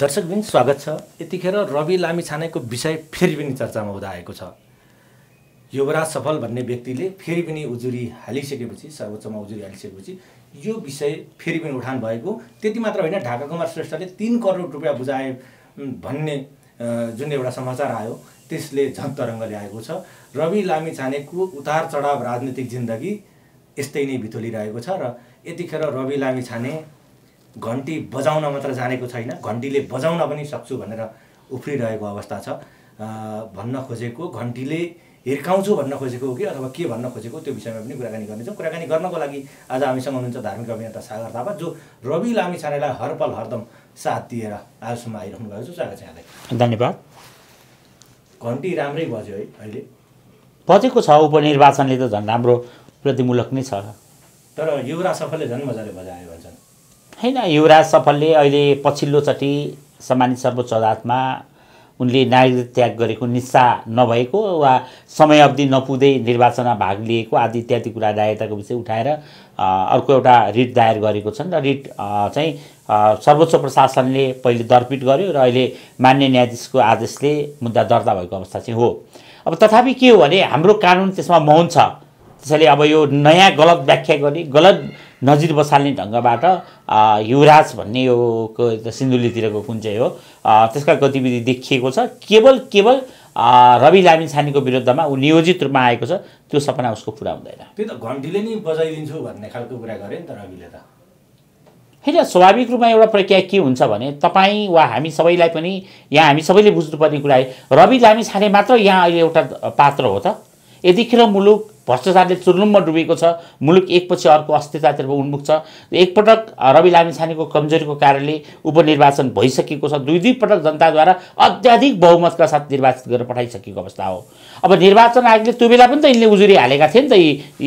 दर्शकबिन स्वागत छ यतिखेर रवि लामी छानेको विषय फेरि पनि चर्चामा हुँदा आएको छ युवराज सफल भन्ने व्यक्तिले फेरि पनि उजुरी हालिसकेपछि सर्वोच्चमा उजुरी हालिसकेपछि यो विषय फेरि पनि उठान भएको त्यति मात्र होइन ढाका कुमार श्रेष्ठले तिन करोड रुपियाँ बुझाए भन्ने जुन एउटा समाचार आयो त्यसले झन् तरङ्ग ल्याएको छ रवि लामी छानेको उतार चढाव राजनीतिक जिन्दगी यस्तै नै बितोलिरहेको छ र यतिखेर रवि लामी छाने घन्टी बजाउन मात्र जानेको छैन घन्टीले बजाउन पनि सक्छु भनेर उफ्रिरहेको अवस्था छ भन्न खोजेको घन्टीले हिर्काउँछु भन्न खोजेको हो कि अथवा के भन्न खोजेको त्यो विषयमा पनि कुराकानी गर्नेछौँ कुराकानी गर्नको लागि आज हामीसँग हुनुहुन्छ धार्मिक अभिनेता सागर थापा जो रवि लामी छानेलाई हरपल हरदम साथ दिएर आजसम्म आइरहनु भएको छ सागर छ यहाँलाई धन्यवाद घन्टी राम्रै बज्यो है अहिले बजेको छ उपनिर्वाचनले त झन् राम्रो प्रतिमूलक नै छ तर युवराज सफलले झन् मजाले बजायो होइन युवराज सफलले अहिले पछिल्लोचोटि सम्मानित सर्वोच्च अदालतमा उनले नागरिक त्याग गरेको निस्सा नभएको वा समय अवधि नपुग्दै निर्वाचनमा भाग लिएको आदि इत्यादि कुरा दायताको विषय उठाएर अर्को एउटा रिट दायर गरेको छन् र रिट चाहिँ सर्वोच्च प्रशासनले पहिले दर्पिट गर्यो र अहिले मान्य न्यायाधीशको आदेशले मुद्दा दर्ता भएको अवस्था चाहिँ हो अब तथापि के हो भने हाम्रो कानुन त्यसमा मौन छ त्यसैले अब यो नयाँ गलत व्याख्या गर्ने गलत नजिर बसाल्ने ढङ्गबाट युवराज भन्ने यो सिन्धुलीतिरको कुन चाहिँ हो त्यसका गतिविधि देखिएको छ केवल केवल रवि लामिछानेको विरुद्धमा ऊ नियोजित रूपमा आएको छ त्यो सपना उसको पुरा हुँदैन त्यो त घन्टीले नै बजाइदिन्छु भन्ने खालको कुरा गरे नि त रविले त होइन स्वाभाविक रूपमा एउटा प्रक्रिया के हुन्छ भने तपाईँ वा हामी सबैलाई पनि यहाँ हामी सबैले बुझ्नुपर्ने कुरा रवि लामिछाने मात्र यहाँ अहिले एउटा पात्र हो त यतिखेर मुलुक भ्रष्टाचारले चुर्लुम्ब डुबेको छ मुलुक एकपछि अर्को अस्थिरतातिर उन्मुख छ एकपटक रवि लामिछानेको कमजोरीको कारणले उपनिर्वाचन भइसकेको छ दुई दुई पटक जनताद्वारा अत्याधिक बहुमतका साथ निर्वाचित गरेर पठाइसकेको अवस्था हो अब निर्वाचन आयोगले त्यो बेला पनि त यसले उजुरी हालेका थिए नि त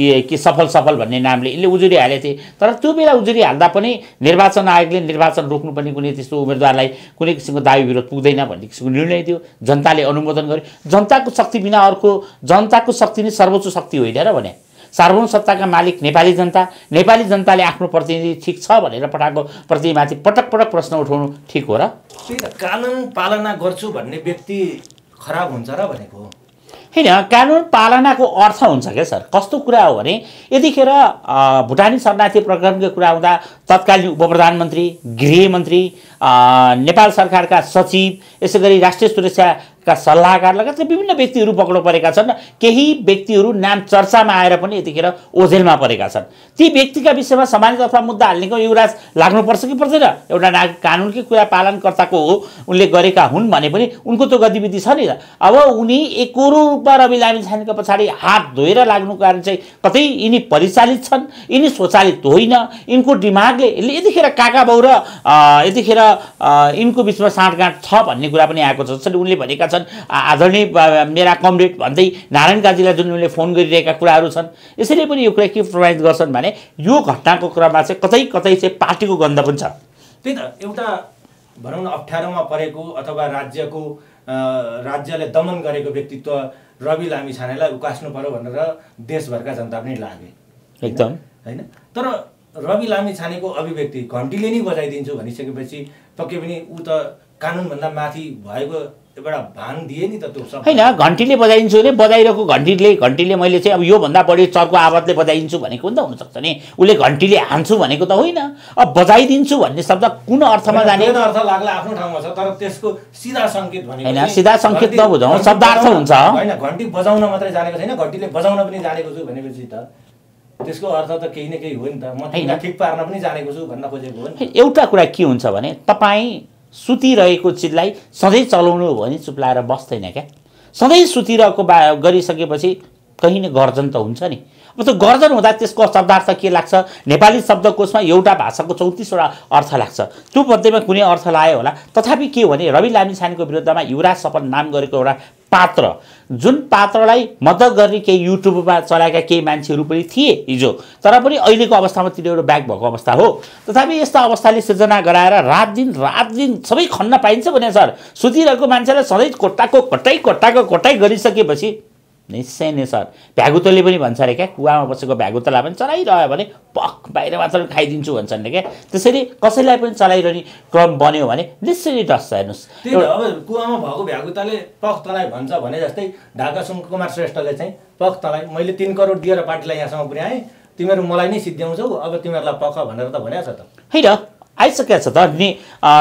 यी के सफल सफल भन्ने नामले यसले उजुरी हालेको थिए तर त्यो बेला उजुरी हाल्दा पनि निर्वाचन आयोगले निर्वाचन रोक्नुपर्ने कुनै त्यस्तो उम्मेदवारलाई कुनै किसिमको दावी विरोध पुग्दैन भन्ने किसिमको निर्णय दियो जनताले अनुमोदन गर्यो जनताको शक्ति बिना अर्को जनताको शक्ति नै सर्वोच्च शक्ति हो हिँडेर भने सार्वभौम सत्ताका मालिक नेपाली जनता नेपाली जनताले आफ्नो प्रतिनिधि ठिक छ भनेर पठाएको प्रतिनिधिमाथि पटक पटक प्रश्न उठाउनु ठिक हो र त्यही कानुन पालना गर्छु भन्ने व्यक्ति खराब हुन्छ र भनेको होइन कानुन पालनाको अर्थ हुन्छ क्या सर कस्तो कुरा हो भने यतिखेर भुटानी शरणार्थी प्रकरणको कुरा हुँदा तत्कालीन उप प्रधानमन्त्री गृहमन्त्री नेपाल सरकारका सचिव यसै गरी राष्ट्रिय सुरक्षा का सल्लाहकारलाई लगायतका विभिन्न व्यक्तिहरू पक्राउ परेका छन् केही व्यक्तिहरू नाम चर्चामा आएर पनि यतिखेर ओझेलमा परेका छन् ती व्यक्तिका विषयमा सामान्य अथवा मुद्दा हाल्नेको युवराज लाग्नुपर्छ कि पर्दैन एउटा ना कानुनकै कुरा पालनकर्ताको हो उनले गरेका हुन् भने पनि उनको त्यो गतिविधि छ नि अब उनी एकरो रूपमा रवि लामी छानेको पछाडि हात धोएर लाग्नुको कारण चाहिँ कतै यिनी परिचालित छन् यिनी स्वचालित होइन यिनको दिमागले यसले यतिखेर काका बाउ र यतिखेर यिनको बिचमा साँठगाँठ छ भन्ने कुरा पनि आएको छ जसरी उनले भनेका छन् छन् आदरणीय मेरा कमरेड भन्दै नारायण काजीलाई जुन उनले फोन गरिरहेका कुराहरू छन् यसैले पनि यो कुरा के प्रमाणित गर्छन् भने यो घटनाको क्रममा चाहिँ कतै कतै चाहिँ पार्टीको गन्ध पनि छ त्यही त एउटा भनौँ न अप्ठ्यारोमा परेको अथवा राज्यको राज्यले दमन गरेको व्यक्तित्व रवि लामी छानेलाई उकास्नु पऱ्यो भनेर देशभरका जनता पनि लागे एकदम होइन तर रवि लामी छानेको अभिव्यक्ति घन्टीले नै बजाइदिन्छु भनिसकेपछि पक्कै पनि ऊ त कानुनभन्दा माथि भएको होइन घन्टीले बजाइदिन्छु अरे बजाइरहेको घन्टीले घन्टीले मैले चाहिँ अब योभन्दा बढी चर्को आवाजले बजाइदिन्छु भनेको नि त हुनसक्छ नि उसले घन्टीले हान्छु भनेको त होइन अब बजाइदिन्छु भन्ने शब्द कुन अर्थमा जाने अर्थ लाग्ला आफ्नो ठाउँमा छ तर त्यसको सिधा सङ्केत होइन सिधा सङ्केत नबुझौँ शब्दार्थ हुन्छ होइन घन्टी बजाउन मात्रै जानेको छैन घन्टीले बजाउन पनि जानेको छु भनेपछि त त्यसको अर्थ त केही न केही हो नि त म ठिक पार्न पनि जानेको छु भन्न खोजेको हो नि एउटा कुरा के हुन्छ भने तपाईँ सुतिरहेको चिजलाई सधैँ चलाउनु हो भने चुप्लाएर बस्दैन क्या सधैँ सुतिरहेको बा गरिसकेपछि कहीँ नै गर्जन त हुन्छ नि अब त्यो गर्जन हुँदा त्यसको शब्दार्थ के लाग्छ नेपाली शब्दकोशमा एउटा भाषाको चौतिसवटा अर्थ लाग्छ त्यो मध्येमा कुनै अर्थ लाग्यो होला तथापि के भने रवि लामिछानेको विरुद्धमा युवराज सपन नाम गरेको एउटा पात्र जुन पात्रलाई मद्दत गर्ने केही युट्युबमा चलाएका केही मान्छेहरू पनि थिए हिजो तर पनि अहिलेको अवस्थामा तिनीहरू ब्याक भएको अवस्था हो तथापि यस्ता अवस्थाले सृजना गराएर रात दिन रात दिन सबै खन्न पाइन्छ भने सर सुतिरहेको मान्छेलाई सधैँ कोट्टाको कोट्टाइ कोट्टाको कोट्टाइ गरिसकेपछि निश्चय नै सर भ्यागुतोले पनि भन्छ अरे क्या कुवामा बसेको भ्यागुतोलाई पनि चलाइरह्यो भने पख बाहिर मात्र खाइदिन्छु भन्छन् क्या त्यसरी कसैलाई पनि चलाइरहने क्रम बन्यो भने निश्चय डस्छ हेर्नुहोस् अब कुवामा भएको भ्यागुताले पख तलाई भन्छ भने जस्तै ढाका सुन कुमार श्रेष्ठले चाहिँ पख तलाई मैले तिन करोड दिएर पार्टीलाई यहाँसम्म पुर्याएँ तिमीहरू मलाई नै सिद्ध्याउँछौ अब तिमीहरूलाई पख भनेर त भनेको त है आइसकेको छ त अनि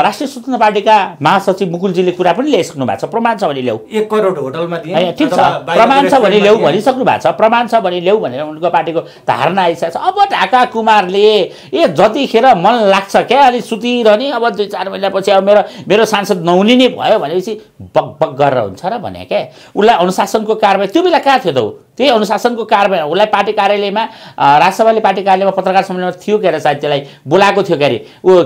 राष्ट्रिय स्वतन्त्र पार्टीका महासचिव मुकुलजीले कुरा पनि ल्याइसक्नु भएको छ प्रमाण छ भने ल्याऊ एक करोड होटलमा ठिक छ प्रमाण छ भने ल्याऊ भनिसक्नु भएको छ प्रमाण छ भने ल्याऊ भनेर उनको पार्टीको धारणा आइसकेको छ अब ढाका कुमारले ए जतिखेर मन लाग्छ क्या अलिक सुतिरहने अब दुई चार महिनापछि अब मेरो मेरो सांसद नहुने नै भयो भनेपछि बग बग गरेर हुन्छ र भने क्या उसलाई अनुशासनको कारबाही त्यो बेला कहाँ थियो त त्यही अनुशासनको कारबाही उसलाई पार्टी कार्यालयमा राज्यसभाले पार्टी कार्यालयमा पत्रकार सम्मेलनमा थियो के अरे सायद त्यसलाई बोलाएको थियो के अरे ऊ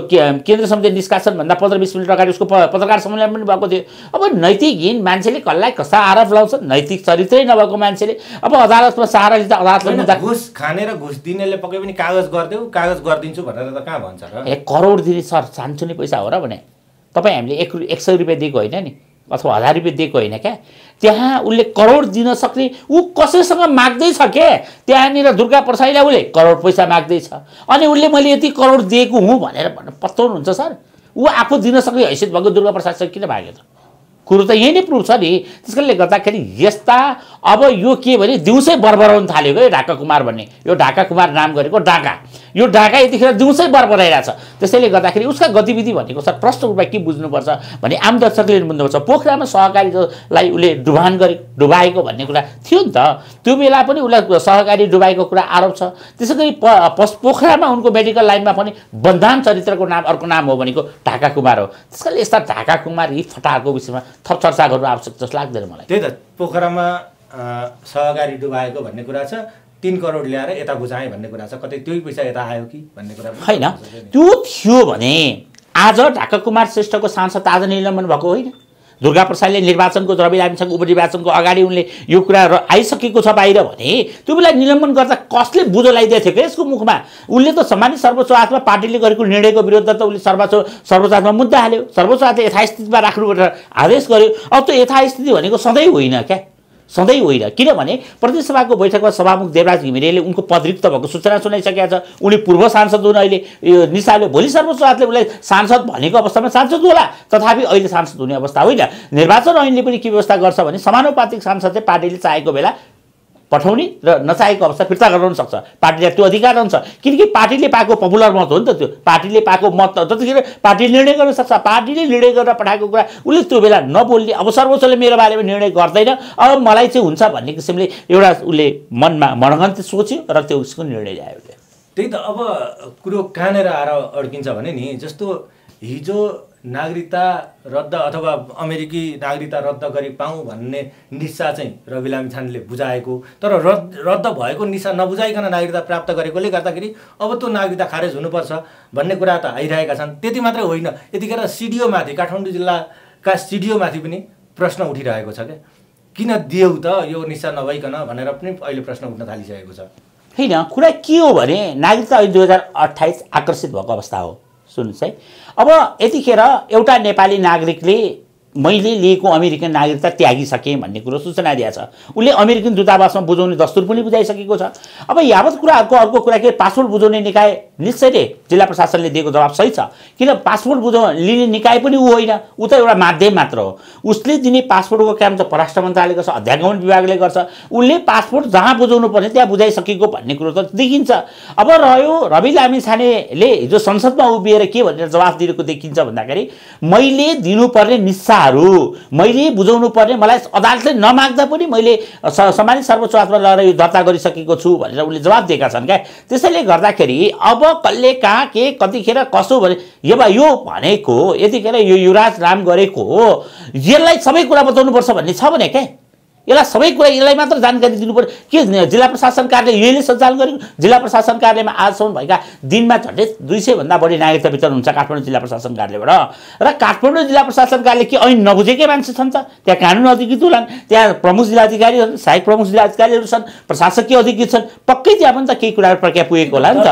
केन्द्र समिति निष्कासनभन्दा पन्ध्र बिस मिनट अगाडि उसको पत्रकार सम्मेलन पनि भएको थियो अब नैतिकहीन मान्छेले कसलाई कस्ता आरोप लाउँछ नैतिक चरित्रै नभएको मान्छेले अब अदालतमा सहारा लिँदा अदालतमा घुस खाने र घुस दिनेले पक्कै पनि कागज गरिदेऊ कागज गरिदिन्छु भनेर त कहाँ भन्छ र ए करोड दिने सर सान्छु नि पैसा हो र भने तपाईँ हामीले एक एक सय रुपियाँ दिएको होइन नि अथवा हजार रुपियाँ दिएको होइन क्या त्यहाँ उसले करोड दिन सक्ने ऊ कसैसँग माग्दैछ के त्यहाँनिर दुर्गा प्रसाईलाई उसले करोड पैसा माग्दैछ अनि उसले मैले यति करोड दिएको हुँ भनेर पत्याउनुहुन्छ सर ऊ आफू दिन सक्ने हैसियत भएको दुर्गा प्रसादसँग किन भाग्यो त कुरो त यहीँ नै प्रुभ छ नि त्यस कारणले गर्दाखेरि यस्ता अब यो के भने दिउँसै बरबराउनु थालेको है ढाका कुमार भन्ने यो ढाका कुमार नाम गरेको डाका यो डाका यतिखेर दिउँसै बरबराइरहेछ त्यसैले गर्दाखेरि उसका गतिविधि भनेको सर प्रश्न रूपमा के बुझ्नुपर्छ भने आम दर्शकले बुझ्नुपर्छ पोखरामा सहकारीलाई उसले डुभान गरेको डुबाएको भन्ने कुरा थियो नि त त्यो बेला पनि उसलाई सहकारी डुबाएको कुरा आरोप छ त्यसै गरी प पोखरामा उनको मेडिकल लाइनमा पनि बन्दान चरित्रको नाम अर्को नाम हो भनेको ढाका कुमार हो त्यस कारणले यस्ता ढाका कुमार यी फटाहरूको विषयमा थप चर्चा गर्नु आवश्यक जस्तो लाग्दैन मलाई त्यही त पोखरामा सहकारी डुबाएको भन्ने कुरा छ तिन करोड ल्याएर यता बुझाएँ भन्ने कुरा छ कतै त्यही पैसा यता आयो कि भन्ने कुरा होइन त्यो थियो भने आज ढाका कुमार श्रेष्ठको सांसद आज निलम्बन भएको होइन दुर्गा प्रसादले निर्वाचनको द्रवि लामीसँग उपनिर्वाचनको अगाडि उनले यो कुरा र आइसकेको छ बाहिर भने त्यो बेला निलम्बन गर्दा कसले बुझो लगाइदिएको थियो क्या यसको मुखमा उसले त सामान्य सर्वोच्च आत्मा पार्टीले गरेको निर्णयको विरुद्ध त उसले सर्वोच्च सर्वोच्च आत्मा मुद्दा हाल्यो सर्वोच्च अदालतले यथास्थितिमा राख्नु भनेर आदेश गर्यो अब त्यो यथास्थिति भनेको सधैँ होइन क्या सधैँ होइन किनभने प्रदेशसभाको बैठकमा सभामुख देवराज घिमिरेले उनको पद रिक्त भएको सूचना सुनाइसकेका छ उनी पूर्व सांसद हुन् अहिले यो निसाले भोलि सर्वोच्च सर्वोच्चले उसलाई सांसद भनेको अवस्थामा सांसद होला तथापि अहिले सांसद हुने अवस्था होइन निर्वाचन ऐनले पनि के व्यवस्था गर्छ भने समानुपातिक सांसद चाहिँ पार्टीले चाहेको बेला पठाउने र नचाहेको अवस्था फिर्ता गराउन सक्छ पार्टीलाई त्यो अधिकार रहन्छ किनकि पार्टीले पाएको पपुलर मत हो नि त त्यो पार्टीले पाएको मत जतिखेर पार्टीले निर्णय गर्न सक्छ पार्टीले निर्णय गरेर पठाएको कुरा उसले त्यो बेला नबोल्ने अब सर्वोच्चले मेरो बारेमा निर्णय गर्दैन अब मलाई चाहिँ हुन्छ भन्ने किसिमले एउटा उसले मनमा मनगन्त सोच्यो र त्यो उसको निर्णय ल्यायो उसले त्यही त अब कुरो कहाँनिर आएर अड्किन्छ भने नि जस्तो हिजो नागरिकता रद्द अथवा अमेरिकी नागरिकता रद्द गरी पाऊँ भन्ने निशा चाहिँ रवि लामिछानेले बुझाएको तर रद्द रद्द भएको निशा नबुझाइकन नागरिकता प्राप्त गरेकोले गर्दाखेरि अब त्यो नागरिकता खारेज हुनुपर्छ भन्ने कुरा त आइरहेका छन् त्यति मात्रै होइन यतिखेर सिडिओमाथि काठमाडौँ जिल्लाका सिडिओमाथि पनि प्रश्न उठिरहेको छ क्या किन दिऊ त यो निशा नभइकन भनेर पनि अहिले प्रश्न उठ्न थालिसकेको छ होइन कुरा के हो भने नागरिकता अहिले दुई हजार अठाइस आकर्षित भएको अवस्था हो सुन्नुहोस् है अब यतिखेर एउटा नेपाली नागरिकले मैले लिएको अमेरिकन नागरिकता त्यागिसकेँ भन्ने कुरो सूचना दिएछ उसले अमेरिकन दूतावासमा बुझाउने दस्तुर पनि बुझाइसकेको छ अब यावत कुराहरूको अर्को कुरा के पासपोर्ट बुझाउने निकाय निश्चय नै जिल्ला प्रशासनले दिएको जवाब सही छ किन पासपोर्ट बुझाउन लिने निकाय पनि ऊ होइन ऊ त एउटा माध्यम मात्र हो उसले दिने पासपोर्टको काम त पराष्ट्र मन्त्रालय गर्छ अध्यागमन विभागले गर्छ उसले पासपोर्ट जहाँ बुझाउनु पर्ने त्यहाँ बुझाइसकेको भन्ने कुरो त देखिन्छ अब रह्यो रवि लामी छानेले हिजो संसदमा उभिएर के भनेर जवाफ दिएको देखिन्छ भन्दाखेरि मैले दिनुपर्ने निस्साहरू मैले बुझाउनु पर्ने मलाई अदालतले नमाग्दा पनि मैले सामान्य सर्वोच्च अदालतमा लगेर यो दर्ता गरिसकेको छु भनेर उसले जवाब दिएका छन् क्या त्यसैले गर्दाखेरि अब कसले कहाँ के कतिखेर कसो भने यो यो भनेको यतिखेर यो युवराज राम गरेको हो यसलाई सबै कुरा बताउनुपर्छ भन्ने छ भने क्या यसलाई सबै कुरा यसलाई मात्र जानकारी दिनु पऱ्यो के जिल्ला प्रशासन कार्यालय यसले सञ्चालन गरेको जिल्ला प्रशासन कार्यालयमा आजसम्म भएका दिनमा झन्डै दुई सयभन्दा बढी नागरिकता वितरण हुन्छ काठमाडौँ जिल्ला प्रशासन कार्यालयबाट र काठमाडौँ जिल्ला प्रशासन कार्यालय के ऐन नबुझेकै मान्छे छन् त त्यहाँ कानुन अधिकृत होलान् त्यहाँ प्रमुख जिल्ला अधिकारीहरू सहायक प्रमुख जिल्ला अधिकारीहरू छन् प्रशासकीय अधिकृत छन् पक्कै त्यहाँ पनि त केही कुराहरू प्रक्रिया पुगेको होला नि त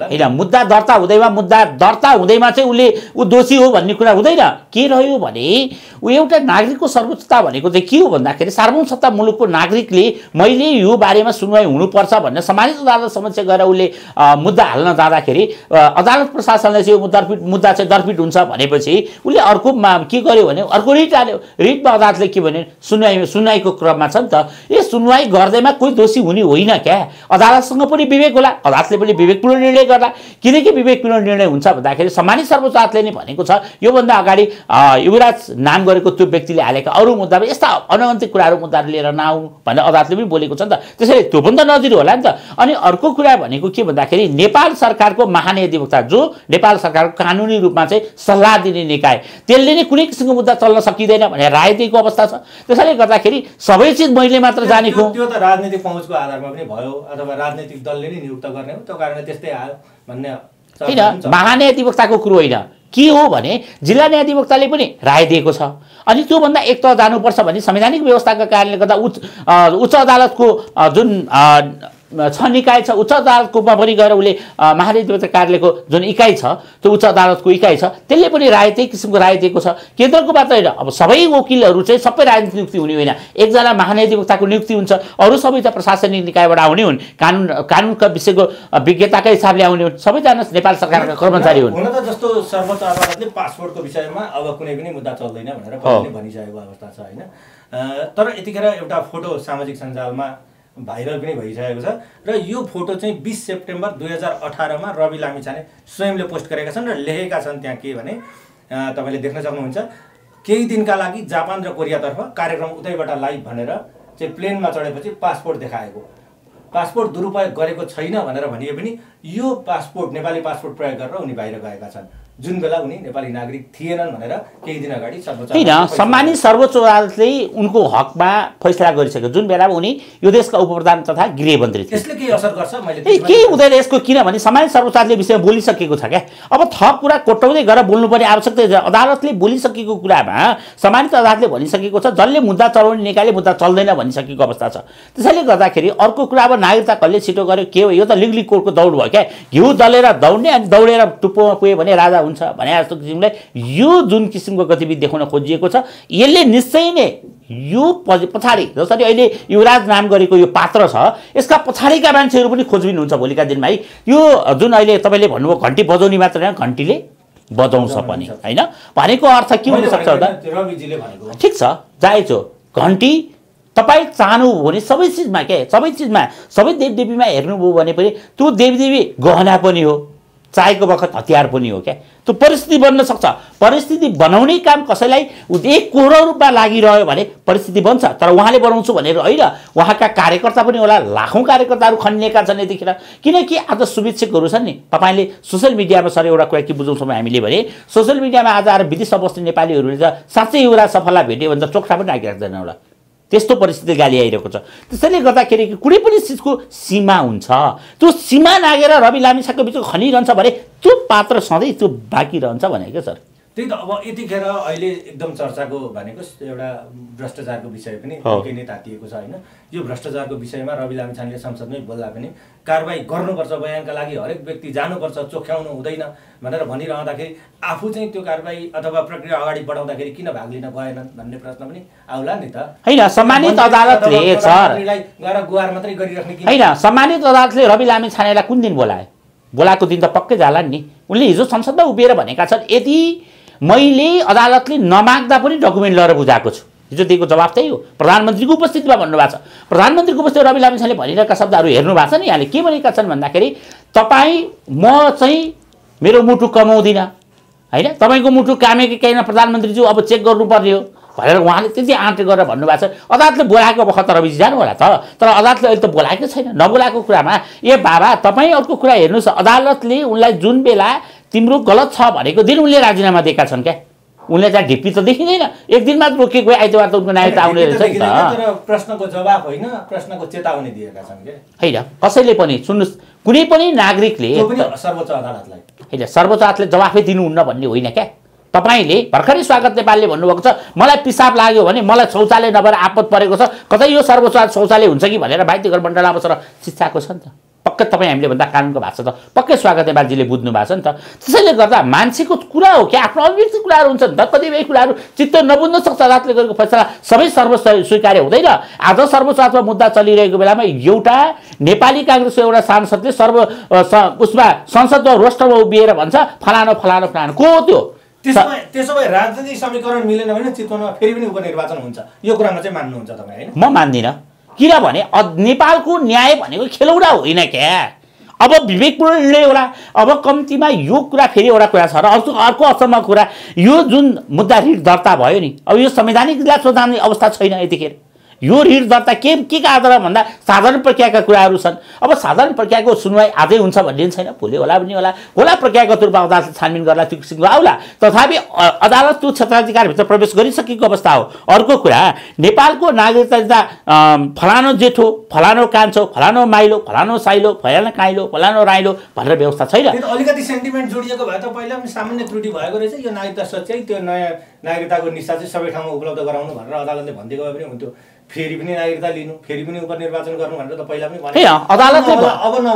होइन मुद्दा दर्ता हुँदैमा मुद्दा दर्ता हुँदैमा चाहिँ उसले ऊ दोषी हो भन्ने कुरा हुँदैन के रह्यो भने ऊ एउटा नागरिकको सर्वोच्चता भनेको चाहिँ के हो भन्दाखेरि सार्वभौम सत्ता मुलुकको नागरिकले मैले यो बारेमा सुनवाई हुनुपर्छ भन्ने सामाजिक अदालत समक्ष गएर उसले मुद्दा हाल्न जाँदाखेरि अदालत प्रशासनले चाहिँ यो मुद्दा मुद्दा चाहिँ दर्पिट हुन्छ भनेपछि उसले अर्को के गर्यो भने अर्को रिट हाल्यो रिटमा अदालतले के भन्यो सुनवाई सुनवाईको क्रममा छ नि त यो सुनवाई गर्दैमा कोही दोषी हुने होइन क्या अदालतसँग पनि विवेक होला अदालतले पनि विवेकपूर्ण निर्णय गर्ला किनकि विवेकपूर्ण निर्णय हुन्छ भन्दाखेरि सम्मानित सर्वोच्च अदालतले नै भनेको छ योभन्दा अगाडि युवराज नाम गरेको त्यो व्यक्तिले हालेका अरू मुद्दामा यस्ता अनगन्ती कुराहरू मुद्दाहरू लिएर नआउँ भनेर अदालतले पनि बोलेको छ नि त त्यसैले त्यो पनि त नजिर होला नि त अनि अर्को कुरा भनेको के भन्दाखेरि नेपाल सरकारको महानिधिवक्ता जो नेपाल सरकारको कानुनी रूपमा चाहिँ सल्लाह दिने निकाय त्यसले नै कुनै किसिमको मुद्दा चल्न सकिँदैन भनेर राय दिएको अवस्था छ त्यसैले गर्दाखेरि सबै चिज मैले मात्र जानेको त्यो त राजनीतिक पहुँचको आधारमा पनि भयो अथवा राजनीतिक दलले नै नियुक्त गर्ने हो त्यो कारणले त्यस्तै आयो भन्ने होइन महानिधिवक्ताको कुरो होइन के हो भने जिल्ला न्यायाधिवक्ताले पनि राय दिएको छ अनि त्योभन्दा एक त जानुपर्छ भने संवैधानिक व्यवस्थाका कारणले गर्दा उच्च उच्च अदालतको जुन छ निकाय छ उच्च अदालतकोमा पनि गएर उसले महाधिवक्ता कार्यालयको जुन इकाइ छ त्यो उच्च अदालतको इकाइ छ त्यसले पनि राय त्यही किसिमको राय दिएको छ केन्द्रको मात्र होइन अब सबै वकिलहरू चाहिँ सबै राजनीति नियुक्ति हुने होइन एकजना महाधिवक्ताको नियुक्ति हुन्छ अरू सबै त प्रशासनिक निकायबाट आउने हुन् कानुन कानुनका विषयको विज्ञताकै हिसाबले आउने हुन् सबैजना नेपाल सरकारका कर्मचारी हुन् हुन त जस्तो सर्वोच्च अदालतले पासपोर्टको विषयमा अब कुनै पनि मुद्दा चल्दैन भनेर भनिसकेको अवस्था छ होइन तर यतिखेर एउटा फोटो सामाजिक सञ्जालमा भाइरल पनि भइसकेको छ र यो फोटो चाहिँ बिस सेप्टेम्बर दुई हजार अठारमा रवि लामिछाने स्वयंले पोस्ट गरेका छन् र लेखेका छन् त्यहाँ के भने तपाईँले देख्न सक्नुहुन्छ केही दिनका लागि जापान र कोरियातर्फ कार्यक्रम उतैबाट लाइभ भनेर चाहिँ प्लेनमा चढेपछि पासपोर्ट देखाएको पासपोर्ट दुरुपयोग गरेको छैन भनेर भनिए पनि यो पासपोर्ट नेपाली पासपोर्ट प्रयोग गरेर उनी बाहिर गएका छन् जुन बेला उनी नेपाली नागरिक थिएनन् भनेर केही दिन अगाडि सर्वोच्च होइन सम्मानित सर्वोच्च अदालतले उनको हकमा फैसला गरिसक्यो जुन बेला उनी यो देशका उपप्रधान तथा गृहमन्त्री थिए यसले केही असर गर्छ मैले केही हुँदैन यसको किनभने सम्मानित सर्वोच्च अदालतले विषयमा बोलिसकेको छ क्या अब थप कुरा कोटाउँदै गरेर बोल्नुपर्ने आवश्यकता छ अदालतले बोलिसकेको कुरामा सम्मानित अदालतले भनिसकेको छ जसले मुद्दा चलाउने निकायले मुद्दा चल्दैन भनिसकेको अवस्था छ त्यसैले गर्दाखेरि अर्को कुरा अब नागरिकता कसले छिटो गर्यो के हो यो त लिगली कोर्टको दौड भयो क्या घिउ दलेर दौड्ने अनि दौडेर टुप्पोमा पुग्यो भने राजा हुन्छ भने जस्तो किसिमलाई यो जुन किसिमको गतिविधि देखाउन खोजिएको छ यसले निश्चय नै यो पछाडि जसरी अहिले युवराज नाम गरेको यो पात्र छ यसका पछाडिका मान्छेहरू पनि खोजबिन हुन्छ भोलिका दिनमा है यो जुन अहिले तपाईँले भन्नुभयो घन्टी बजाउने मात्र होइन घन्टीले बजाउँछ पनि होइन भनेको अर्थ के हुनसक्छ ठिक छ जायज हो घन्टी तपाईँ चाहनुभयो भने सबै चिजमा के सबै चिजमा सबै देवदेवीमा हेर्नुभयो भने पनि त्यो देवदेवी गहना पनि हो चाहेको बखत हतियार पनि हो क्या त्यो परिस्थिति बन्न सक्छ परिस्थिति बनाउने काम कसैलाई एक कोरो रूपमा लागिरह्यो भने परिस्थिति बन्छ तर उहाँले बनाउँछु भनेर होइन उहाँका कार्यकर्ता पनि होला लाखौँ कार्यकर्ताहरू खनिएका छन् यतिखेर किनकि आज शुभेच्छकहरू छन् नि तपाईँले सोसियल मिडियामा सर एउटा कुरा के बुझाउँछौँ हामीले भने सोसियल मिडियामा आज आएर विदेशमा बस्ने नेपालीहरूले त साँच्चै एउटा सफललाई भेट्यो भने त चोखा पनि राखिराख्दैन एउटा त्यस्तो परिस्थिति गाली आइरहेको छ त्यसैले गर्दाखेरि कुनै पनि चिजको सीमा हुन्छ त्यो सीमा नागेर रवि लामिसाको बिचको खनिरहन्छ भने त्यो पात्र सधैँ त्यो बाँकी रहन्छ भनेको सर त्यही त अब यतिखेर अहिले एकदम चर्चाको भनेको एउटा भ्रष्टाचारको विषय पनि निकै नै तातिएको छ होइन यो भ्रष्टाचारको विषयमा रवि लामिछानेले संसदमै बोल्दा पनि कारवाही गर्नुपर्छ बयानका लागि हरेक व्यक्ति जानुपर्छ चोख्याउनु हुँदैन भनेर भनिरहँदाखेरि आफू चाहिँ त्यो कारवाही अथवा प्रक्रिया अगाडि बढाउँदाखेरि किन भाग लिन गएनन् भन्ने प्रश्न पनि आउला नि त होइन सम्मानित अदालतले गएर गुहार मात्रै गरिराख्ने कि होइन सम्मानित अदालतले रवि लामिछानेलाई कुन दिन बोलाए बोलाएको दिन त पक्कै जाला नि उनले हिजो संसदमा उभिएर भनेका छन् यदि मैले अदालतले नमाग्दा पनि डकुमेन्ट लिएर बुझाएको छु हिजो दिएको जवाब त्यही हो प्रधानमन्त्रीको उपस्थितिमा भन्नुभएको छ प्रधानमन्त्रीको उपस्थिति रवि लामिसाले भनिरहेका शब्दहरू हेर्नु भएको छ नि यहाँले के भनेका छन् भन्दाखेरि तपाईँ म चाहिँ मेरो मुटु कमाउँदिनँ होइन तपाईँको मुटु कामेकै काहीँ प्रधानमन्त्रीज्यू अब चेक गर्नुपर्ने हो भनेर उहाँले त्यति आँटे गरेर भन्नुभएको छ अदालतले बोलाएको बखत रविजी जानु होला त तर अदालतले अहिले त बोलाएकै छैन नबोलाएको कुरामा ए बाबा तपाईँ अर्को कुरा हेर्नुहोस् अदालतले उनलाई जुन बेला तिम्रो गलत छ भनेको दिन उनले राजीनामा दिएका छन् क्या उनले चाहिँ ढिप्पी त देखिँदैन एक दिन मात्र रोकिएको आइतबार त उनको नायक आउने रहेछ नि त प्रश्नको जवाब होइन प्रश्नको चेतावनी दिएका छन् होइन कसैले पनि सुन्नुहोस् कुनै पनि नागरिकले सर्वोच्च अदालतलाई होइन सर्वोच्च अदालतले जवाफै दिनुहुन्न भन्ने होइन क्या तपाईँले भर्खरै स्वागत नेपालले भन्नुभएको छ मलाई पिसाब लाग्यो भने मलाई शौचालय नभएर आपत परेको छ कतै यो सर्वोच्च शौचालय हुन्छ कि भनेर बाध्य मण्डलमा बसेर शिक्षाको छ नि त पक्कै तपाईँ हामीले भन्दा कानुनको भाषा त पक्कै स्वागत नेपालजीले बुझ्नु भएको छ नि त त्यसैले गर्दा मान्छेको कुरा हो कि आफ्नो अभिव्यक्ति कुराहरू हुन्छन् कतिपय कुराहरू चित्त नबुझ्न सक्छ अदालतले गरेको फैसला सबै सर्व स्वीकार्य हुँदैन आज सर्वोच्चमा मुद्दा चलिरहेको बेलामा एउटा नेपाली काङ्ग्रेसको एउटा सांसदले सर्व उसमा संसदमा रोस्टरमा उभिएर भन्छ फलानो फलानो फलानो को त्यो त्यसो भए राजनीतिक समीकरण मिलेन भने चितवनमा फेरि पनि उपनिर्वाचन हुन्छ यो कुरामा चाहिँ मान्नुहुन्छ तपाईँ म मान्दिनँ किनभने नेपालको न्याय भनेको खेलौडा होइन क्या अब विवेकपूर्ण निर्णय होला अब कम्तीमा यो कुरा फेरि एउटा कुरा छ र अर्को अर्को असम्म कुरा यो जुन मुद्दा रिट दर्ता भयो नि अब यो संवैधानिकलाई सोधाउने अवस्था छैन यतिखेर यो ऋण दर्ता के के का आधार भन्दा साधारण प्रक्रियाका कुराहरू छन् अब साधारण प्रक्रियाको सुनवाई आजै हुन्छ भन्ने छैन भोलि होला पनि होला होला प्रक्रियागत रूपमा अदालत छानबिन गर्दा त्यो किसिमको आउला तथापि अदालत त्यो क्षेत्राधिकारभित्र प्रवेश गरिसकेको अवस्था हो अर्को कुरा नेपालको नागरिकता फलानो जेठो फलानो कान्छो फलानो माइलो फलानो साइलो फलानो काइलो फलानो राइलो भनेर व्यवस्था छैन अलिकति सेन्टिमेन्ट जोडिएको भए त पहिला पनि सामान्य त्रुटि भएको रहेछ यो नागरिकता सच्याइ त्यो नयाँ नागरिकताको निशा चाहिँ सबै ठाउँमा उपलब्ध गराउनु भनेर अदालतले भनिदिएको भए पनि हुन्थ्यो फेरि होइन अदालतले होइन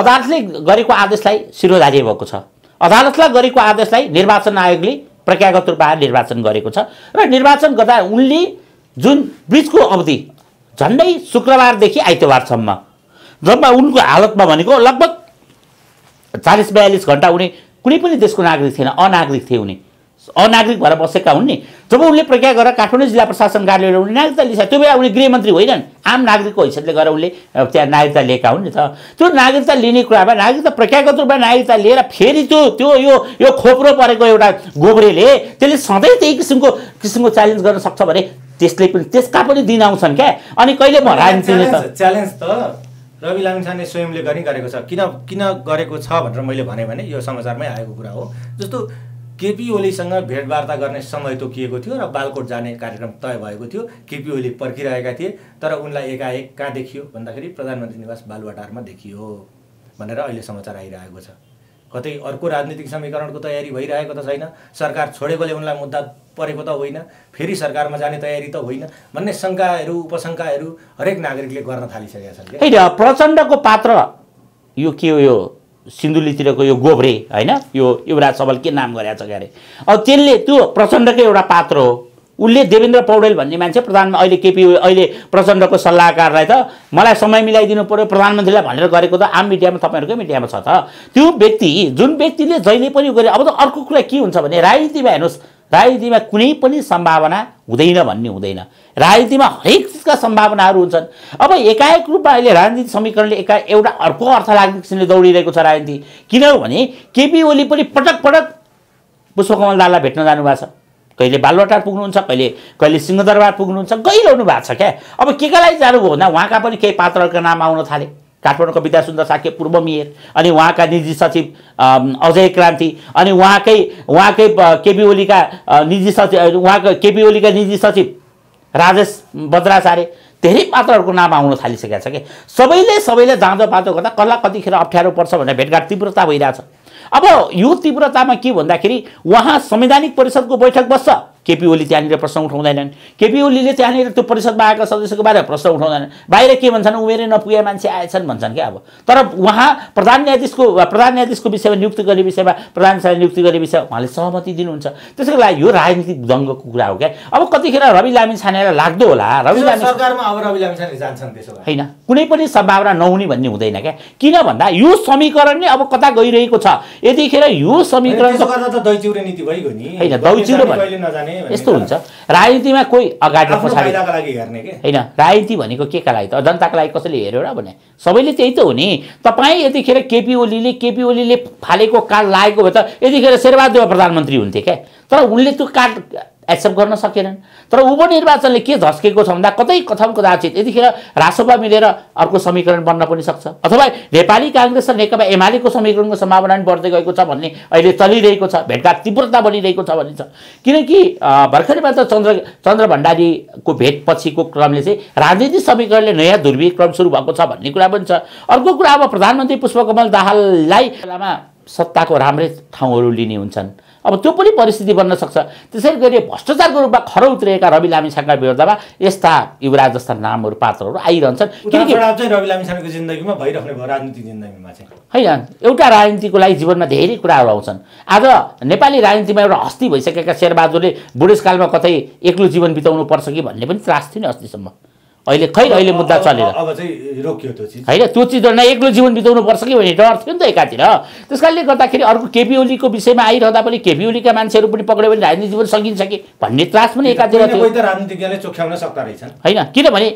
अदालतले गरेको आदेशलाई शिरोधार्य भएको छ अदालतलाई गरेको आदेशलाई निर्वाचन आयोगले प्रज्ञागत रूपमा निर्वाचन गरेको छ र निर्वाचन गर्दा उनले जुन बिचको अवधि झन्डै शुक्रबारदेखि आइतबारसम्म जम्मा उनको हालतमा भनेको लगभग चालिस बयालिस घन्टा उनी कुनै पनि देशको नागरिक थिएन अनागरिक थिए उनी अनागरिक भएर बसेका हुन् नि जब उनले प्रज्ञा गरेर काठमाडौँ जिल्ला प्रशासन कार्यालयले उनले नागरिकता लिएका त्यो बेला उनले गृहमन्त्री होइनन् आम नागरिकको हैसियतले गरेर उनले त्यहाँ नागरिकता लिएका हुन् नि त त्यो नागरिकता लिने कुरामा नागरिकता प्रज्ञागत रूपमा नागरिकता लिएर फेरि त्यो त्यो यो यो खोप्रो परेको एउटा गोब्रेले त्यसले सधैँ त्यही किसिमको किसिमको च्यालेन्ज गर्न सक्छ भने त्यसले पनि त्यसका पनि दिन आउँछन् क्या अनि कहिले म च्यालेन्ज त रवि लामिछाने स्वयंले गरी गरेको छ किन किन गरेको छ भनेर मैले भने यो समाचारमै आएको कुरा हो जस्तो केपी ओलीसँग भेटवार्ता गर्ने समय तोकिएको थियो र बालकोट जाने कार्यक्रम तय भएको थियो केपी ओली पर्खिरहेका थिए तर उनलाई एकाएक कहाँ देखियो भन्दाखेरि प्रधानमन्त्री निवास बालुवाटारमा देखियो भनेर अहिले समाचार आइरहेको छ कतै अर्को राजनीतिक समीकरणको तयारी भइरहेको त छैन सरकार छोडेकोले उनलाई मुद्दा परेको त होइन फेरि सरकारमा जाने तयारी त होइन भन्ने शङ्काहरू उपशङ्काहरू हरेक नागरिकले गर्न थालिसकेका छन् प्रचण्डको पात्र यो के हो यो सिन्धुलीतिरको यो गोब्रे होइन यो युवराज सबल के नाम गरेछ अरे अब त्यसले त्यो प्रचण्डकै एउटा पात्र हो उसले देवेन्द्र पौडेल भन्ने मान्छे प्रधान अहिले केपी अहिले प्रचण्डको सल्लाहकारलाई त मलाई समय मिलाइदिनु पऱ्यो प्रधानमन्त्रीलाई भनेर गरेको त आम मिडियामा तपाईँहरूकै मिडियामा छ त त्यो व्यक्ति जुन व्यक्तिले जहिले पनि गरे अब त अर्को कुरा के हुन्छ भने राजनीतिमा हेर्नुहोस् राजनीतिमा कुनै पनि सम्भावना हुँदैन भन्ने हुँदैन राजनीतिमा हरेक चिजका सम्भावनाहरू हुन्छन् अब एकाएक रूपमा अहिले राजनीतिक समीकरणले एका एउटा अर्को अर्थ लाग्ने किसिमले दौडिरहेको छ राजनीति किनभने केपी ओली पनि पटक पटक पुष्पकमल दाललाई भेट्न जानुभएको छ कहिले बालुवाटार पुग्नुहुन्छ कहिले कहिले सिंहदरबार पुग्नुहुन्छ गइरहनु भएको छ क्या अब के कालाई जानुभयो भन्दा उहाँका पनि केही पात्रहरूको नाम आउन थाले काठमाडौँको विद्या सुन्दर साक्य पूर्व मेयर अनि उहाँका निजी सचिव अजय क्रान्ति अनि उहाँकै उहाँकै केपी ओलीका निजी सचिव उहाँको केपी ओलीका निजी सचिव राजेश बज्राचार्य धेरै पात्रहरूको नाम आउन थालिसकेका छ कि सबैले सबैले जाँदो पाँदो गर्दा कसलाई कतिखेर अप्ठ्यारो पर्छ भनेर भेटघाट तीव्रता भइरहेछ अब यो तीव्रतामा के भन्दाखेरि उहाँ संवैधानिक परिषदको बैठक बस्छ केपी ओली त्यहाँनिर प्रश्न उठाउँदैनन् केपी ओलीले त्यहाँनिर त्यो परिषदमा आएका सदस्यको बारेमा प्रश्न उठाउँदैनन् बाहिर के भन्छन् उमेरै नपुगे मान्छे आएछन् भन्छन् क्या अब तर उहाँ प्रधान न्यायाधीशको प्रधान न्यायाधीशको विषयमा नियुक्ति गर्ने विषयमा प्रधान नियुक्ति गर्ने विषय उहाँले सहमति दिनुहुन्छ त्यसको लागि यो राजनीतिक दङ्गको कुरा हो क्या अब कतिखेर रवि लामी छानेर लाग्दो होला रवि लामी सरकारमा अब रवि लामी जान्छन् त्यसो होइन कुनै पनि सम्भावना नहुने भन्ने हुँदैन क्या किन भन्दा यो समीकरण नै अब कता गइरहेको छ यतिखेर यो समीकरण होइन यस्तो हुन्छ राजनीतिमा कोही अगाडि पछाडि होइन राजनीति भनेको के का लागि त जनताको लागि कसैले हेऱ्यो र भने सबैले त्यही त हो नि तपाईँ यतिखेर केपी ओलीले केपी ओलीले फालेको कार्ड लागेको भए त यतिखेर शेरबहादुर प्रधानमन्त्री हुन्थे क्या तर उनले त्यो कार्ड एक्सेप्ट गर्न सकेनन् तर उपनिर्वाचनले के झस्केको छ भन्दा कतै कथम कदाचित यतिखेर राजसभा मिलेर अर्को समीकरण बन्न पनि सक्छ अथवा नेपाली काङ्ग्रेस र नेकपा एमालेको समीकरणको सम्भावना पनि बढ्दै गएको छ भन्ने अहिले चलिरहेको छ भेटघाट तीव्रता बनिरहेको छ भनिन्छ किनकि भर्खरै मात्र चन्द्र चन्द्र भण्डारीको भेटपछिको क्रमले चाहिँ राजनीतिक समीकरणले नयाँ ध्रुवीय क्रम सुरु भएको छ भन्ने कुरा पनि छ अर्को कुरा अब प्रधानमन्त्री पुष्पकमल दाहाललाई सत्ताको राम्रै ठाउँहरू लिने हुन्छन् अब त्यो पनि परिस्थिति बन्न सक्छ त्यसै गरी भ्रष्टाचारको रूपमा खर उत्रिएका रवि लामिछानेका विरुद्धमा यस्ता युवराज जस्ता नामहरू पात्रहरू आइरहन्छन् किनकि रवि लामिछानेको जिन्दगीमा भइरहने भयो राजनीतिक जिन्दगीमा चाहिँ होइन एउटा राजनीतिको लागि जीवनमा धेरै कुराहरू आउँछन् आज नेपाली राजनीतिमा एउटा हस्ती भइसकेका शेरबहादुरले बुढेसकालमा कतै एक्लो जीवन बिताउनु पर्छ कि भन्ने पनि त्रास थियो नि अस्तिसम्म अहिले खै अहिले मुद्दा चलेर होइन त्यो चिजलाई एक्लो जीवन बिताउनु पर्छ कि भन्ने डर थियो नि त एकातिर त्यस कारणले गर्दाखेरि अर्को केपी ओलीको विषयमा आइरहँदा पनि केपी ओलीका मान्छेहरू पनि पक्रियो भने राजनीति जीवन सकिन्छ कि भन्ने त्रास पनि एकातिर थियो होइन किनभने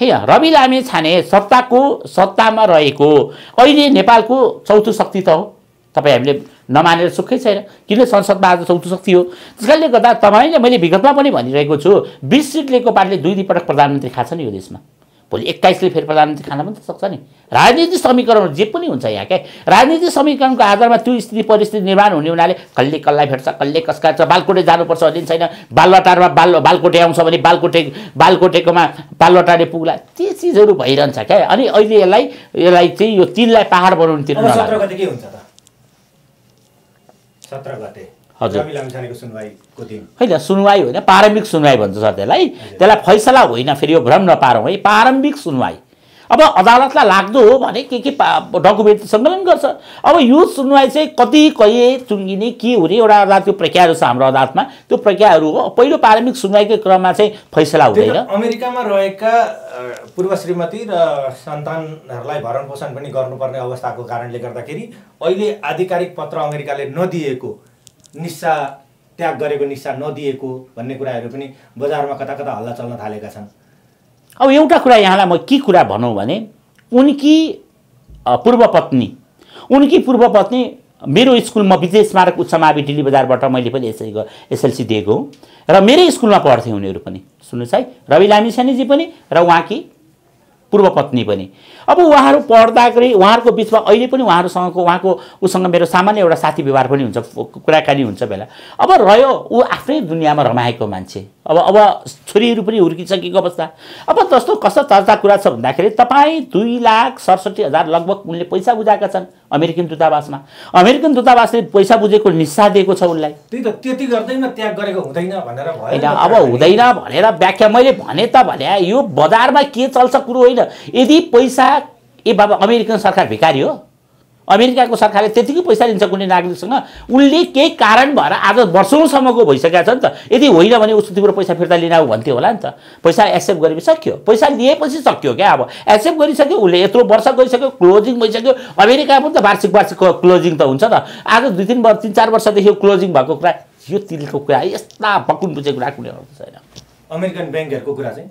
होइन रवि लामे छाने सत्ताको सत्तामा रहेको अहिले नेपालको चौथो शक्ति त हो तपाईँ हामीले नमानेर सुखै छैन किन संसदमा आज चौथो शक्ति हो त्यस कारणले गर्दा तपाईँले मैले विगतमा पनि भनिरहेको छु बिस सिट लिएको पार्टीले दुई दुईपटक प्रधानमन्त्री खान्छ नि यो देशमा भोलि एक्काइसले फेरि प्रधानमन्त्री खान पनि त सक्छ नि राजनीतिक समीकरण जे पनि हुन्छ यहाँ क्या राजनीतिक समीकरणको आधारमा त्यो स्थिति परिस्थिति निर्माण हुने हुनाले कसले कसलाई भेट्छ कसले कसका छ बालकोटे जानुपर्छ भने छैन बालवाटारमा बाल बालकोटे आउँछ भने बालकोटे बालकोटेकोमा बालवाटारे पुग्ला ती चिजहरू भइरहन्छ क्या अनि अहिले यसलाई यसलाई चाहिँ यो तिनलाई पाहाड हुन्छ सत्र गते होइन सुनवाई होइन प्रारम्भिक सुनवाई भन्छ सर त्यसलाई त्यसलाई फैसला होइन फेरि यो भ्रम नपारौँ है प्रारम्भिक सुनवाई अब अदालतलाई लाग्दो हो भने के के डकुमेन्ट सङ्कलन गर्छ अब यो सुनवाई चाहिँ कति कहिले चुङ्गिने के हुने एउटा अदालतको प्रक्रियाहरू छ हाम्रो अदालतमा त्यो प्रक्रियाहरू हो पहिलो प्रारम्भिक सुनवाईकै क्रममा चाहिँ फैसला हुँदैन अमेरिकामा रहेका पूर्व श्रीमती र सन्तानहरूलाई भरण पोषण पनि गर्नुपर्ने अवस्थाको कारणले गर्दाखेरि अहिले आधिकारिक पत्र अमेरिकाले नदिएको निस्सा त्याग गरेको निस्सा नदिएको भन्ने कुराहरू पनि बजारमा कता कता हल्ला चल्न थालेका छन् अब एउटा कुरा यहाँलाई म के कुरा भनौँ भने उनकी पूर्वपत्नी उनकी पूर्वपत्नी पत्नी मेरो म विजय स्मारक उच्च मावि दिल्ली बजारबाट मैले पनि यसै एसएलसी दिएको हुँ र मेरै स्कुलमा पढ्थेँ उनीहरू पनि सुन्नुहोस् है रवि लामिसानीजी पनि र उहाँकी पूर्वपत्नी पनि अब उहाँहरू पढ्दाखेरि उहाँहरूको बिचमा अहिले पनि उहाँहरूसँगको उहाँको उसँग मेरो सामान्य एउटा साथी व्यवहार पनि हुन्छ कुराकानी हुन्छ बेला अब रह्यो ऊ आफ्नै दुनियाँमा रमाएको मान्छे अब अब छोरीहरू पनि हुर्किसकेको अवस्था अब जस्तो कस्तो चर्चा कुरा छ भन्दाखेरि तपाईँ दुई लाख सडसठी हजार लगभग उनले पैसा बुझाएका छन् अमेरिकन दूतावासमा अमेरिकन दूतावासले पैसा बुझेको निस्सा दिएको छ उनलाई त्यही त त्यति गर्दैन त्याग गरेको हुँदैन भनेर होइन अब हुँदैन भनेर व्याख्या मैले भने त भने यो बजारमा के चल्छ कुरो होइन यदि पैसा ए बाबा अमेरिकन सरकार भिकारी हो अमेरिकाको सरकारले त्यतिकै पैसा लिन्छ कुनै नागरिकसँग उसले केही कारण भएर आज वर्षौँसम्मको भइसकेको छ नि त यदि होइन भने उसको तिम्रो पैसा फिर्ता लिन आऊ भन्थ्यो होला नि त पैसा एक्सेप्ट गरेपछि सक्यो पैसा लिएपछि सक्यो क्या अब एक्सेप्ट गरिसक्यो उसले यत्रो वर्ष गइसक्यो क्लोजिङ भइसक्यो अमेरिका पनि त वार्षिक वार्षिक क्लोजिङ त हुन्छ त आज दुई तिन वर्ष तिन चार वर्षदेखि क्लोजिङ भएको कुरा यो तिलको कुरा यस्ता बकुन बुझेको कुरा कुनै छैन अमेरिकन ब्याङ्कहरूको कुरा चाहिँ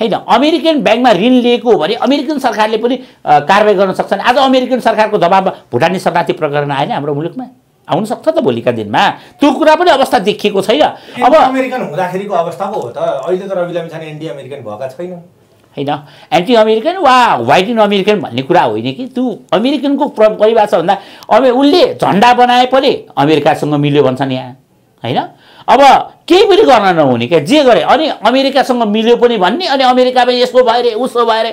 होइन अमेरिकन ब्याङ्कमा ऋण लिएको हो भने अमेरिकन सरकारले पनि कारवाही गर्न सक्छन् आज अमेरिकन सरकारको दबाबमा भुटानी शरणार्थी प्रकरण आएन हाम्रो मुलुकमा आउन सक्छ त भोलिका दिनमा त्यो कुरा पनि अवस्था देखिएको छैन अब अमेरिकन हुँदाखेरिको अवस्था पो हो त अहिले त रवि लामिछाने एन्टी अमेरिकन भएका छैन होइन एन्टी अमेरिकन वा व्हाइट इन अमेरिकन भन्ने कुरा होइन कि त्यो अमेरिकनको परिभाषा भन्दा अब उसले झन्डा बनाए पनि अमेरिकासँग मिल्यो भन्छन् यहाँ होइन अब केही पनि गर्न नहुने क्या जे गरे अनि अमेरिकासँग मिल्यो पनि भन्ने अनि अमेरिकामा यसो भयो अरे उसो भयो अरे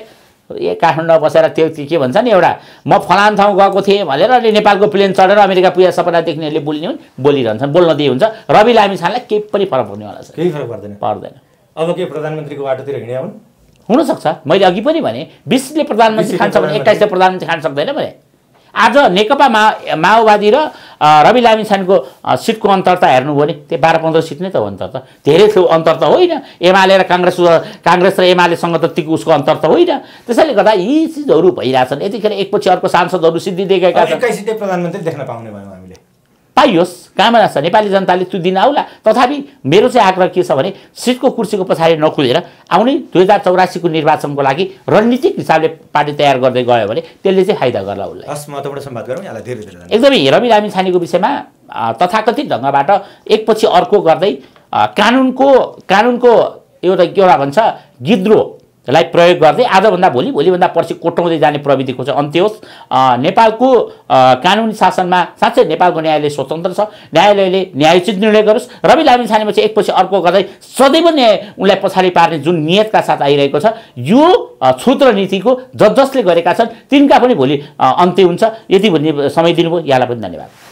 ए काठमाडौँ बसेर त्यो के भन्छ नि एउटा म फलान ठाउँ गएको थिएँ भनेर अनि नेपालको प्लेन चढेर अमेरिका पुगेर सपना देख्नेहरूले बोल्ने हुन् बोलिरहन्छन् बोल्न दिए हुन्छ रवि लामी छानलाई केही पनि फरक पर्नेवाला छ केही फरक पर्दैन पर्दैन अब के प्रधानमन्त्रीको बाटोतिर हिँड्या हुन् हुनसक्छ मैले अघि पनि भने बिसले प्रधानमन्त्री खान्छ भने एक्काइसले प्रधानमन्त्री खान सक्दैन भने आज नेकपा मा माओवादी र रवि लामिछानेको सिटको अन्तर त हेर्नुभयो भने त्यो बाह्र पन्ध्र सिट नै त हो अन्तर त धेरै थियो अन्तर त होइन एमाले र काङ्ग्रेस काङ्ग्रेस र एमालेसँग त त्यो उसको अन्तर त होइन त्यसैले गर्दा यी चिजहरू भइरहेछन् यतिखेर एकपछि अर्को सांसदहरू सिद्धि देखेका छन् प्रधानमन्त्री देख्न पाउने भयौँ हामीले पाइयोस् कहाँबाट छ नेपाली जनताले त्यो दिन आउला तथापि मेरो चाहिँ आग्रह के छ भने सिटको कुर्सीको पछाडि नखुलेर आउने दुई हजार चौरासीको निर्वाचनको लागि रणनीतिक हिसाबले पार्टी तयार गर्दै गयो भने त्यसले चाहिँ फाइदा गर्ला उसलाई हस् महत्त्वपूर्ण सम्वाद गरौँ एकदमै रवि छानेको विषयमा तथाकथित ढङ्गबाट एकपछि अर्को गर्दै कानुनको कानुनको एउटा एउटा भन्छ गिद्रो लाई प्रयोग गर्दै आजभन्दा भोलि भोलिभन्दा पर्सि कोटाउँदै जाने प्रविधिको चाहिँ अन्त्य होस् नेपालको कानुनी शासनमा साँच्चै नेपालको न्यायालय स्वतन्त्र छ न्यायालयले न्यायोचित निर्णय गरोस् रवि लामिछानेमा चाहिँ एकपछि अर्को गर्दै सदैव न्याय उनलाई पछाडि पार्ने जुन नियतका साथ आइरहेको छ यो छुत्र नीतिको जस जसले गरेका छन् तिनका पनि भोलि अन्त्य हुन्छ यति भन्ने समय दिनुभयो यहाँलाई पनि धन्यवाद